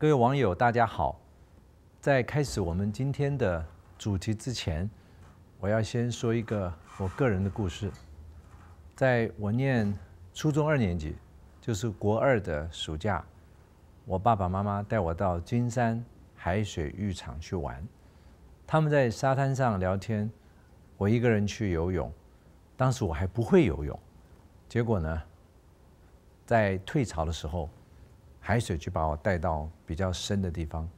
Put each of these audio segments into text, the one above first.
各位网友，大家好！在开始我们今天的主题之前，我要先说一个我个人的故事。在我念初中二年级，就是国二的暑假，我爸爸妈妈带我到金山海水浴场去玩。他们在沙滩上聊天，我一个人去游泳。当时我还不会游泳，结果呢，在退潮的时候。海水就把我带到比较深的地方，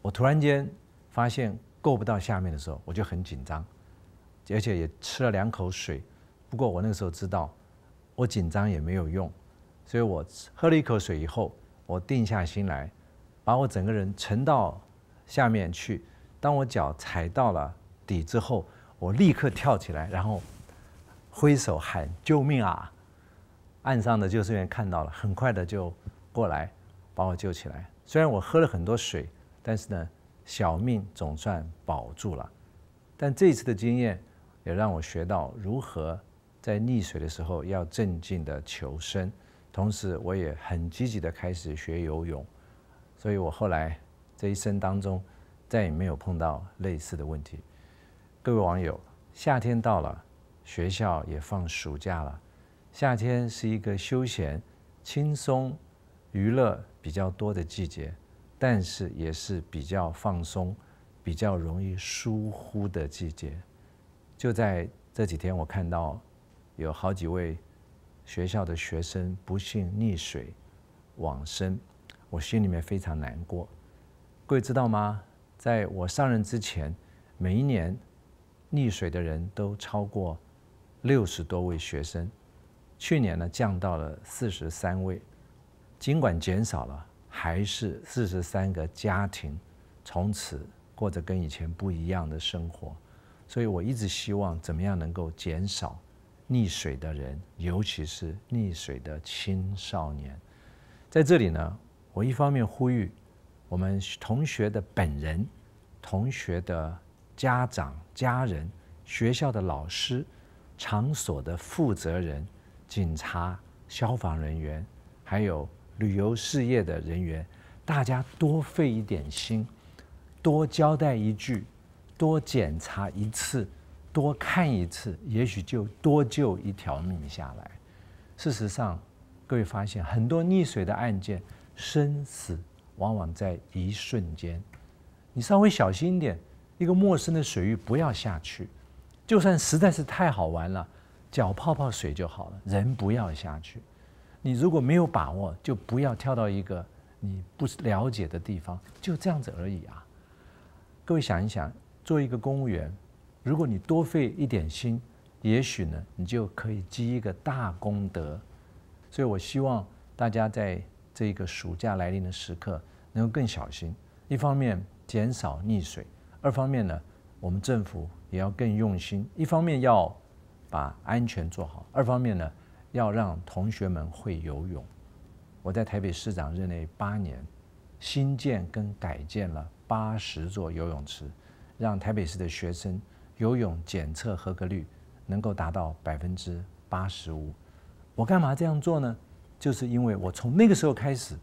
我突然间发现够不到下面的时候，我就很紧张，而且也吃了两口水。不过我那个时候知道，我紧张也没有用，所以我喝了一口水以后，我定下心来，把我整个人沉到下面去。当我脚踩到了底之后，我立刻跳起来，然后挥手喊救命啊！岸上的救生员看到了，很快的就。过来把我救起来，虽然我喝了很多水，但是呢，小命总算保住了。但这次的经验也让我学到如何在溺水的时候要镇静的求生，同时我也很积极的开始学游泳。所以，我后来这一生当中再也没有碰到类似的问题。各位网友，夏天到了，学校也放暑假了。夏天是一个休闲、轻松。娱乐比较多的季节，但是也是比较放松、比较容易疏忽的季节。就在这几天，我看到有好几位学校的学生不幸溺水往生，我心里面非常难过。各位知道吗？在我上任之前，每一年溺水的人都超过六十多位学生，去年呢降到了四十三位。尽管减少了，还是四十三个家庭从此过着跟以前不一样的生活，所以我一直希望怎么样能够减少溺水的人，尤其是溺水的青少年。在这里呢，我一方面呼吁我们同学的本人、同学的家长、家人、学校的老师、场所的负责人、警察、消防人员，还有。旅游事业的人员，大家多费一点心，多交代一句，多检查一次，多看一次，也许就多救一条命下来。事实上，各位发现很多溺水的案件，生死往往在一瞬间。你稍微小心一点，一个陌生的水域不要下去。就算实在是太好玩了，脚泡泡水就好了，人不要下去。你如果没有把握，就不要跳到一个你不了解的地方，就这样子而已啊！各位想一想，做一个公务员，如果你多费一点心，也许呢，你就可以积一个大功德。所以，我希望大家在这个暑假来临的时刻，能够更小心。一方面减少溺水，二方面呢，我们政府也要更用心。一方面要把安全做好，二方面呢。要让同学们会游泳。我在台北市长任内八年，新建跟改建了八十座游泳池，让台北市的学生游泳检测合格率能够达到百分之八十五。我干嘛这样做呢？就是因为我从那个时候开始，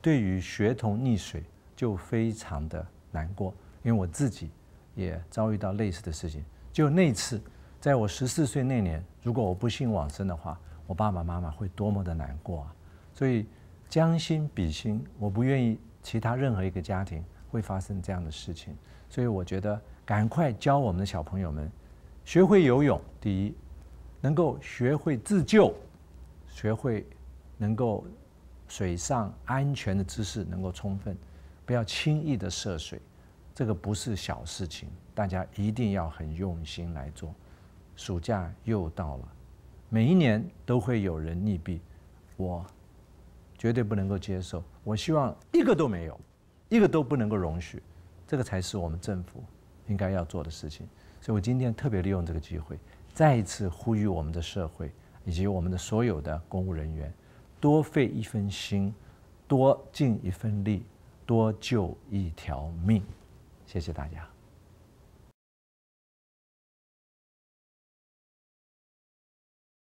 对于学童溺水就非常的难过，因为我自己也遭遇到类似的事情。就那次，在我十四岁那年，如果我不幸往生的话。我爸爸妈妈会多么的难过啊！所以将心比心，我不愿意其他任何一个家庭会发生这样的事情。所以我觉得，赶快教我们的小朋友们学会游泳。第一，能够学会自救，学会能够水上安全的知识，能够充分，不要轻易的涉水。这个不是小事情，大家一定要很用心来做。暑假又到了。每一年都会有人溺毙，我绝对不能够接受。我希望一个都没有，一个都不能够容许，这个才是我们政府应该要做的事情。所以我今天特别利用这个机会，再一次呼吁我们的社会以及我们的所有的公务人员，多费一份心，多尽一份力，多救一条命。谢谢大家。